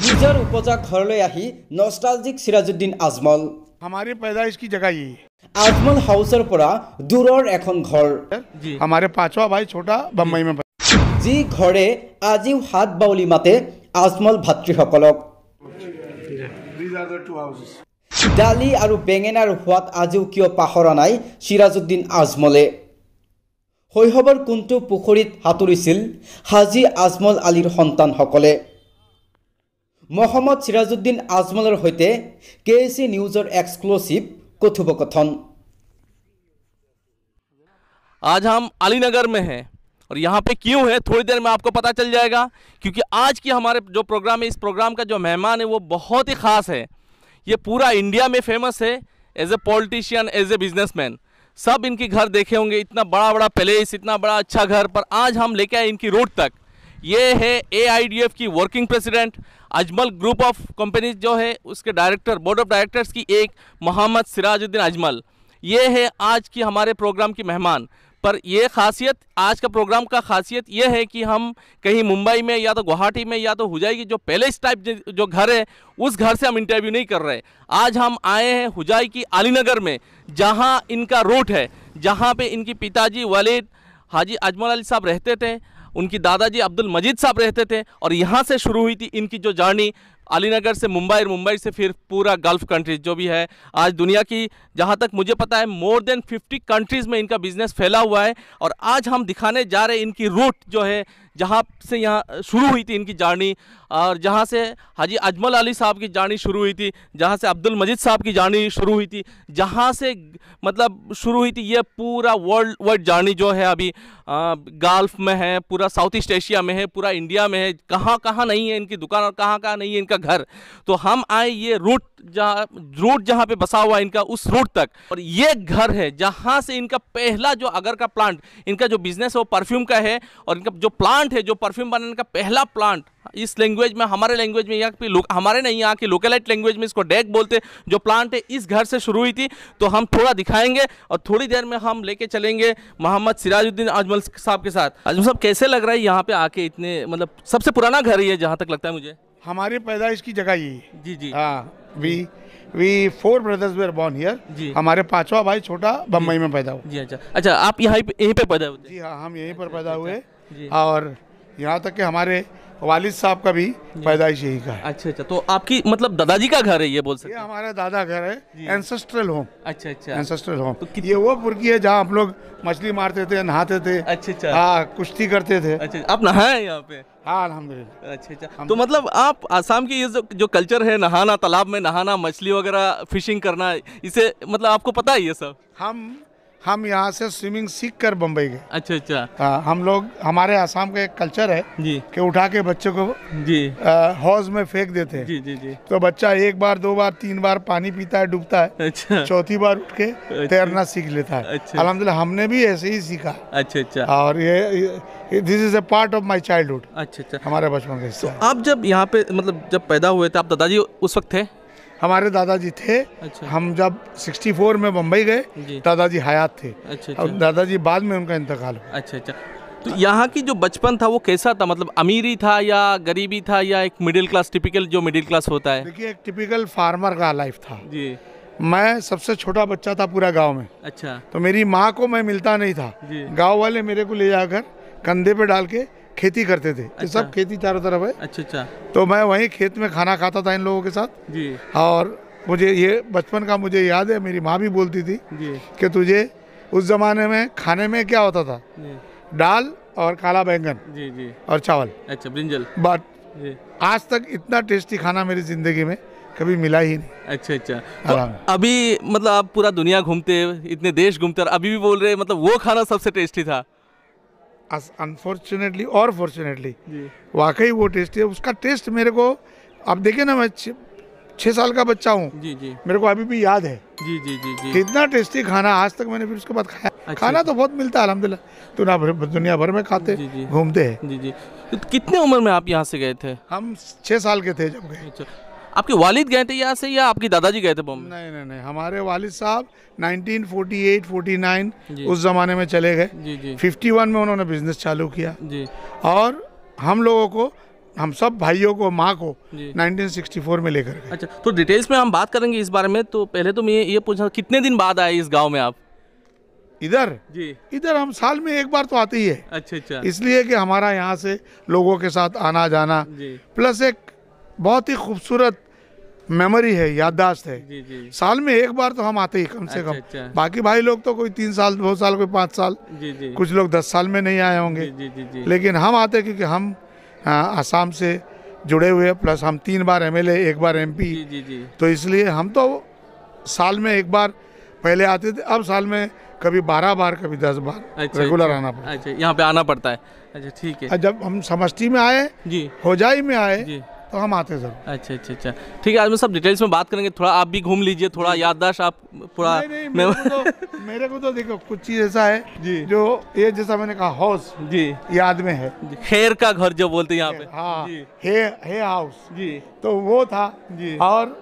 বিজৰ উপজা ঘৰলৈ আহি নষ্টালজিক সিৰাজুদ্দিন আজমল আমাৰ পেদাইশ কি জেগা ই আজমল হাউচৰ পৰা দূৰৰ এখন ঘৰ আমাৰ পাঁচৱা ভাই ছোটা বম্বাই মে যি ঘৰে আজিও হাত বাউলি মাতে আজমল ভাতৃসকলক দালি আৰু বেঙেনাৰ সোৱাদ আজিও কিয় পাহৰা নাই চিৰাজুদ্দিন আজমলে শৈশৱৰ কোনটো পুখুৰীত সাঁতুৰিছিল হাজী আজমল আলীৰ সন্তানসকলে मोहम्मद सिराजुद्दीन আজমলের সৈতে के सी न्यूज एक्सक्लूसिव कथोपकथन आज हम अलीनगर में हैं और यहाँ पे क्यों है थोड़ी देर में आपको पता चल जाएगा क्योंकि आज की हमारे जो प्रोग्राम है इस प्रोग्राम का जो मेहमान है वो बहुत ही ख़ास है ये पूरा इंडिया में फेमस है as a politician as a businessman सब इनके घर देखे होंगे इतना बड़ा बड़ा पैलेस इतना बड़ा अच्छा घर पर आज हम लेके आए इनकी रोड तक ये है एफ की working president Ajmal group of companies जो है उसके डायरेक्टर बोर्ड ऑफ डायरेक्टर्स की एक मोहम्मद सिराजुद्दीन अजमल ये है आज की हमारे प्रोग्राम की मेहमान पर ये खासियत आज का प्रोग्राम का खासियत ये है कि हम कहीं मुंबई में या तो गुवाहाटी में या तो हुजाई की जो पैलेस टाइप जो घर है उस घर से हम इंटरव्यू नहीं कर रहे आज हम आए हैं हुजाई की अलीनगर में जहाँ इनका रूट है जहाँ पे इनकी पिताजी वालिद हाजी अजमल अली साहब रहते थे उनकी दादाजी अब्दुल मजीद साहब रहते थे और यहाँ से शुरू हुई थी इनकी जो जर्नी अलीनगर से मुंबई और मुंबई से फिर पूरा गल्फ़ कंट्रीज जो भी है आज दुनिया की जहाँ तक मुझे पता है मोर देन 50 कंट्रीज़ में इनका बिज़नेस फैला हुआ है और आज हम दिखाने जा रहे हैं इनकी रूट जो है जहाँ से यहाँ शुरू हुई थी इनकी जर्नी और जहाँ से हाजी अजमल अली साहब की जर्नी शुरू हुई थी जहाँ से अब्दुल मजीद साहब की जर्नी शुरू हुई थी जहाँ से मतलब शुरू हुई थी ये पूरा वर्ल्ड वाइड जर्नी जो है अभी गल्फ में है पूरा साउथ ईस्ट एशिया में है पूरा इंडिया में है कहाँ कहाँ नहीं है इनकी दुकान और कहाँ कहाँ नहीं है इनका घर तो हम आए ये रूट जहाँ रूट जहाँ पर बसा हुआ है इनका उस रूट तक और ये घर है जहाँ से इनका पहला जो अगर का प्लांट इनका जो बिजनेस है वो परफ्यूम का है और इनका जो प्लांट प्लांट है जो परफ्यूम बनाने का पहला प्लांट इस लैंग्वेज में हमारे लैंग्वेज में यहाँ पे हमारे नहीं यहाँ की लोकेलाइट लैंग्वेज में इसको डैग बोलते जो प्लांट है इस घर से शुरू हुई थी तो हम थोड़ा दिखाएंगे और थोड़ी देर में हम लेके चलेंगे मोहम्मद सिराजुद्दीन अजमल साहब के साथ अजमल साहब कैसे लग रहा है यहाँ पे आके इतने मतलब सबसे पुराना घर ही है जहाँ तक लगता है मुझे हमारे पैदाइश की जगह ही जी जी हाँ we we four brothers were born here जी हमारे पांचवा भाई छोटा बम्बई में पैदा हुआ जी अच्छा अच्छा आप यहाँ यहीं पे पैदा हुए जी हाँ हम यहीं पर पैदा हुए अच्छा, अच्छा, अच्छा। और यहाँ तक कि हमारे वालिद साहब का भी पैदाइश यही का है अच्छा अच्छा तो आपकी मतलब दादाजी का घर है ये बोल सकते ये हमारा दादा घर है एंसेस्ट्रल होम अच्छा अच्छा एंसेस्ट्रल होम तो ये वो पुरकी है जहाँ हम लोग मछली मारते थे नहाते थे अच्छा अच्छा हाँ कुश्ती करते थे अच्छा आप नहाए यहाँ पे हाँ अलहमदिल्ला अच्छा अच्छा तो मतलब आप आसाम की ये जो जो कल्चर है नहाना तालाब में नहाना मछली वगैरह फिशिंग करना इसे मतलब आपको पता है ये सब हम हम यहाँ से स्विमिंग सीख कर बम्बई गए अच्छा अच्छा आ, हम लोग हमारे आसाम का एक कल्चर है जी के उठा के बच्चे को जी हौज में फेंक देते हैं जी जी जी तो बच्चा एक बार दो बार तीन बार पानी पीता है डूबता है अच्छा चौथी बार उठ के अच्छा, तैरना सीख लेता है अच्छा अलहमदुल्ला हमने भी ऐसे ही सीखा अच्छा अच्छा और ये this is a part of my child अच्छा अच्छा हमारे बचपन का हिस्सा तो आप जब यहाँ पे मतलब जब पैदा हुए थे आप दादाजी उस वक्त थे हमारे दादाजी थे अच्छा। हम जब 64 में बम्बई गए दादाजी हयात थे अच्छा, अच्छा। और दादाजी बाद में उनका इंतकाल हुआ अच्छा अच्छा तो यहाँ की जो बचपन था वो कैसा था मतलब अमीरी था या गरीबी था या एक मिडिल क्लास टिपिकल जो मिडिल क्लास होता है देखिए एक टिपिकल फार्मर का लाइफ था जी मैं सबसे छोटा बच्चा था पूरा गांव में अच्छा तो मेरी माँ को मैं मिलता नहीं था गांव वाले मेरे को ले जाकर कंधे पे डाल के खेती करते थे अच्छा। ये सब अच्छा। खेती चारों तरफ है अच्छा अच्छा तो मैं वहीं खेत में खाना खाता था इन लोगों के साथ जी और मुझे ये बचपन का मुझे याद है मेरी माँ भी बोलती थी कि तुझे उस जमाने में खाने में क्या होता था दाल और काला बैंगन जी जी और चावल अच्छा ब्रिंजल बट आज तक इतना टेस्टी खाना मेरी जिंदगी में कभी मिला ही नहीं अच्छा अच्छा तो अभी मतलब आप पूरा दुनिया घूमते इतने देश घूमते और अभी भी बोल रहे मतलब वो खाना सबसे टेस्टी था अनफॉर्चुनेटली और फॉर्चुनेटली वाकई वो टेस्ट है उसका टेस्ट मेरे को आप देखे ना मैं छः साल का बच्चा हूँ जी जी मेरे को अभी भी याद है जी जी जी जी कितना टेस्टी खाना आज तक मैंने फिर उसके बाद खाया अच्छा, खाना अच्छा। तो बहुत मिलता है अलहमदिल्ला तो ना दुनिया भर में खाते घूमते हैं जी जी तो कितने उम्र में आप यहाँ से गए थे हम छः साल के थे जब गए अच्छा। आपके वालिद गए थे यहाँ से या आपके दादाजी गए थे बॉम्बे नहीं नहीं नहीं हमारे वालिद साहब 1948 49 उस ज़माने में चले गए जी जी 51 में उन्होंने बिजनेस चालू किया जी और हम लोगों को हम सब भाइयों को माँ को 1964 में लेकर अच्छा तो डिटेल्स में हम बात करेंगे इस बारे में तो पहले तो मैं ये पूछा कितने दिन बाद आए इस गाँव में आप इधर जी इधर हम साल में एक बार तो आते ही है अच्छा अच्छा इसलिए कि हमारा यहाँ से लोगों के साथ आना जाना जी। प्लस एक बहुत ही खूबसूरत मेमोरी है याददाश्त है जी, जी। साल में एक बार तो हम आते ही कम से अच्छा, कम अच्छा। बाकी भाई लोग तो कोई तीन साल दो साल कोई पाँच साल जी, जी। कुछ लोग दस साल में नहीं आए होंगे जी, जी, जी, लेकिन हम आते क्योंकि हम आसाम से जुड़े हुए प्लस हम तीन बार एमएलए एक बार एमपी जी, जी, जी। तो इसलिए हम तो साल में एक बार पहले आते थे अब साल में कभी बारह बार कभी दस बार रेगुलर अच्छा, आना पड़ता है यहाँ पे आना पड़ता है अच्छा ठीक है जब हम समष्टि में आए हो होजाई में आए तो हम आते हैं जरूर अच्छा अच्छा अच्छा ठीक है आज मैं सब डिटेल्स में बात करेंगे थोड़ा आप भी घूम लीजिए थोड़ा याददाश्त आप पूरा नहीं, नहीं, मेरे, तो, मेरे को तो देखो कुछ चीज ऐसा है जी जो ये जैसा मैंने कहा हाउस जी याद में है खेर का घर जो बोलते यहाँ पे हाँ हाउस जी तो वो था जी और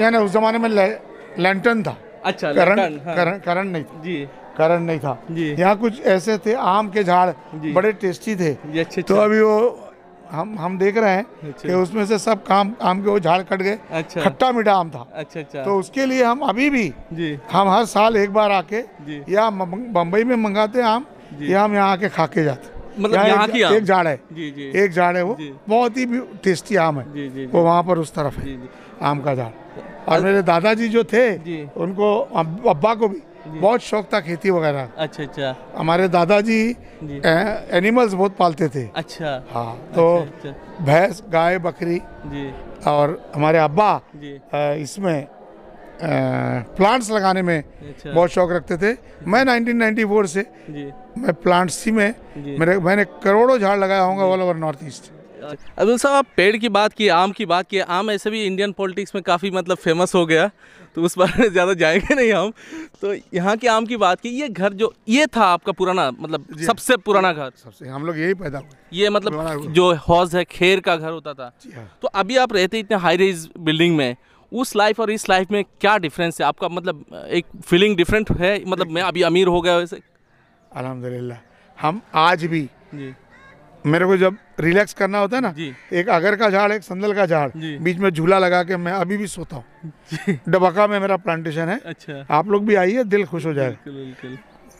यानी उस जमाने में लैंटन था अच्छा करंट हाँ। करंट करंट नहीं था जी करंट नहीं था यहाँ कुछ ऐसे थे आम के झाड़ बड़े टेस्टी थे अच्छा, तो अच्छा। अभी वो हम हम देख रहे हैं कि अच्छा। उसमें से सब काम आम के वो झाड़ कट गए अच्छा खट्टा मीठा आम था अच्छा अच्छा तो उसके लिए हम अभी भी जी हम हर साल एक बार आके या बम्बई में मंगाते आम या हम यहाँ आके खा के जाते मतलब यहाँ की एक झाड़ है जी जी एक झाड़ है वो बहुत ही टेस्टी आम है वो वहाँ पर उस तरफ है आम का झाड़ और मेरे दादाजी जो थे उनको अब्बा को भी बहुत शौक था खेती वगैरह अच्छा अच्छा हमारे दादाजी एनिमल्स बहुत पालते थे अच्छा हाँ अच्छा, तो अच्छा, अच्छा। भैंस गाय बकरी जी और हमारे अब्बा इसमें प्लांट्स लगाने में अच्छा। बहुत शौक रखते थे मैं 1994 से मैं प्लांट्स ही में मेरे मैंने करोड़ों झाड़ लगाया होगा all over north east Abdul साहब आप पेड़ की बात की आम की बात की आम ऐसे भी इंडियन पॉलिटिक्स में काफ़ी मतलब फेमस हो गया तो उस बारे में ज़्यादा जाएंगे नहीं हम तो यहाँ के आम की बात की ये घर जो ये था आपका पुराना मतलब सबसे पुराना घर सबसे हम लोग यही पैदा हुए ये मतलब जो हौज है खेर का घर होता था हाँ। तो अभी आप रहते इतने हाई रेज बिल्डिंग में उस लाइफ और इस लाइफ में क्या डिफरेंस है आपका मतलब एक फीलिंग डिफरेंट है मतलब मैं अभी अमीर हो गया वैसे अलहमदिल्ला हम आज भी मेरे को जब रिलैक्स करना होता है ना एक अगर का झाड़ एक संदल का झाड़ बीच में झूला लगा के मैं अभी भी सोता हूँ डबका में मेरा प्लांटेशन है अच्छा आप लोग भी आइए दिल खुश हो जाएगा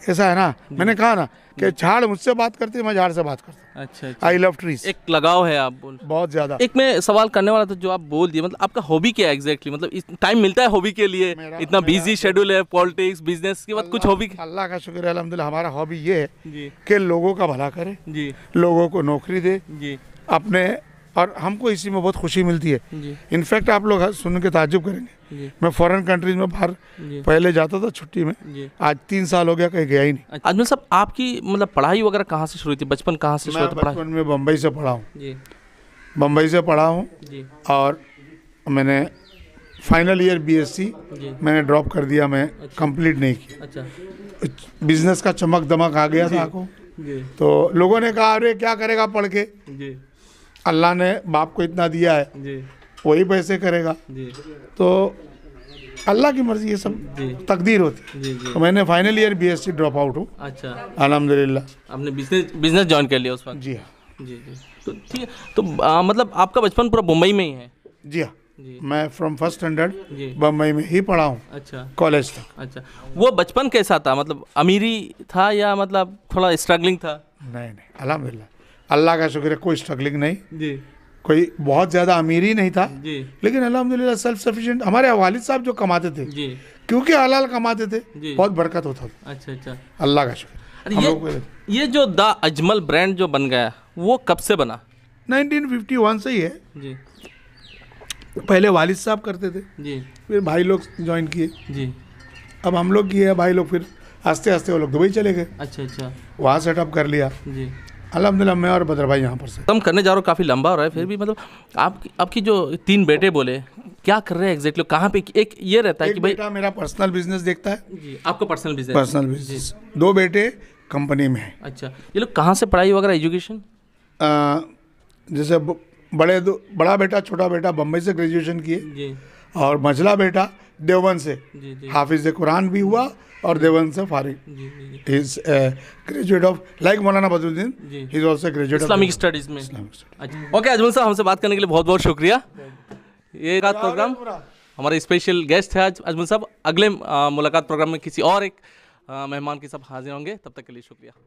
ऐसा है ना मैंने कहा ना कि झाड़ मुझसे बात करती है मैं झाड़ से बात करता अच्छा आई लव ट्रीज एक लगाव है आप बोल बहुत ज्यादा एक मैं सवाल करने वाला था जो आप बोल दिए मतलब आपका हॉबी क्या है एग्जैक्टली मतलब टाइम मिलता है हॉबी के लिए मेरा, इतना बिजी शेड्यूल तो- है पॉलिटिक्स बिजनेस के बाद कुछ हॉबी अल्लाह का शुक्र अलहमद हमारा हॉबी ये है की लोगों का भला करे जी लोगों को नौकरी दे जी अपने और हमको इसी में बहुत खुशी मिलती है इनफैक्ट आप लोग सुन के ताजुब करेंगे मैं फॉरेन कंट्रीज में बाहर पहले जाता था छुट्टी में आज तीन साल हो गया कहीं गया ही नहीं अजमल अच्छा। साहब आपकी मतलब पढ़ाई वगैरह कहाँ से शुरू थी बचपन कहाँ से शुरू बचपन में बम्बई से पढ़ा हूँ बम्बई से पढ़ा हूँ और मैंने फाइनल ईयर बीएससी मैंने ड्रॉप कर दिया मैं कंप्लीट अच्छा। नहीं किया अच्छा बिजनेस का चमक दमक आ गया था आपको तो लोगों ने कहा अरे क्या करेगा पढ़ के अल्लाह ने बाप को इतना दिया है वही पैसे करेगा तो अल्लाह की मर्जी ये सब तकदीर होती है तो मैंने final year B S C drop out हूँ अच्छा अलहमदिल्ला आपने बिजनेस बिजनेस ज्वाइन कर लिया उस वक्त जी हाँ जी जी तो ठीक है तो आ, मतलब आपका बचपन पूरा मुंबई में ही है जी हाँ मैं फ्रॉम फर्स्ट स्टैंडर्ड बम्बई में ही पढ़ा हूँ अच्छा कॉलेज तक अच्छा वो बचपन कैसा था मतलब अमीरी था या मतलब थोड़ा स्ट्रगलिंग था नहीं नहीं अलहमदिल्ला अल्लाह का शुक्र है कोई स्ट्रगलिंग नहीं जी कोई बहुत ज़्यादा अमीर ही नहीं था जी लेकिन अलहमदिल्ला सेल्फ सफिशिएंट हमारे वालिद साहब जो कमाते थे क्योंकि हलाल कमाते थे बहुत बरकत होता था अच्छा अच्छा अल्लाह का शुक्र ये, ये जो द अजमल ब्रांड जो बन गया वो कब से बना 1951 से ही है जी पहले वालिद साहब करते थे जी फिर भाई लोग ज्वाइन किए जी अब हम लोग किए भाई लोग फिर आस्ते आस्ते वो लोग दुबई चले गए अच्छा अच्छा वहाँ सेटअप कर लिया जी अलहमदिल्ला मैं और बदर भाई यहाँ पर से कम करने जा रहा हूँ काफ़ी लंबा हो रहा है फिर भी मतलब आप आपकी जो तीन बेटे बोले क्या कर रहे हैं एग्जैक्टली कहाँ पे एक ये रहता है कि भाई मेरा पर्सनल बिजनेस देखता है जी आपका पर्सनल बिजनेस पर्सनल बिजनेस दो बेटे कंपनी में अच्छा ये लोग कहाँ से पढ़ाई वगैरह एजुकेशन जैसे बड़े दो बड़ा बेटा छोटा बेटा बम्बई से ग्रेजुएशन किए और मझला बेटा देवबंद से हाफिज कुरान भी हुआ और देवबंद से फारिग is graduate of like Maulana Badruddin is also graduate Islamic studies में ओके अच्छा। अजमल साहब हमसे बात करने के लिए बहुत बहुत शुक्रिया ये रात प्रोग्राम हमारे स्पेशल गेस्ट है आज अजमल साहब अगले मुलाकात प्रोग्राम में किसी और एक मेहमान के साथ हाजिर होंगे तब तक के लिए शुक्रिया